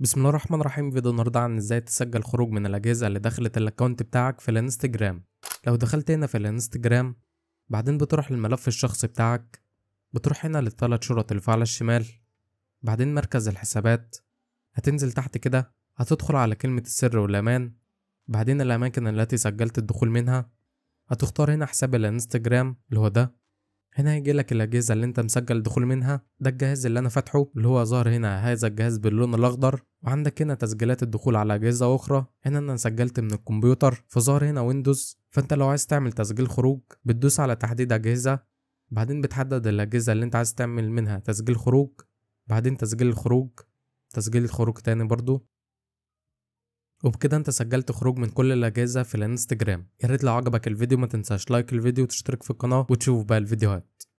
بسم الله الرحمن الرحيم فيديو النهارده عن ازاي تسجل خروج من الاجهزه اللي دخلت الاكونت بتاعك في الانستجرام لو دخلت هنا في الانستجرام بعدين بتروح للملف الشخصي بتاعك بتروح هنا للثلاث شرط اللي على الشمال بعدين مركز الحسابات هتنزل تحت كده هتدخل على كلمة السر والأمان بعدين الأماكن التي سجلت الدخول منها هتختار هنا حساب الانستجرام اللي هو ده هنا هيجي لك الأجهزة اللي أنت مسجل الدخول منها ده الجهاز اللي أنا فاتحه اللي هو ظاهر هنا هذا الجهاز باللون الأخضر وعندك هنا تسجيلات الدخول على أجهزة أخرى هنا أنا سجلت من الكمبيوتر فظهر هنا ويندوز فأنت لو عايز تعمل تسجيل خروج بتدوس على تحديد أجهزة بعدين بتحدد الأجهزة اللي أنت عايز تعمل منها تسجيل خروج بعدين تسجيل الخروج تسجيل الخروج تاني برضو وبكده انت سجلت خروج من كل الاجهزه في الانستجرام يا ريت لو عجبك الفيديو ما تنساش لايك الفيديو وتشترك في القناه وتشوف بقى الفيديوهات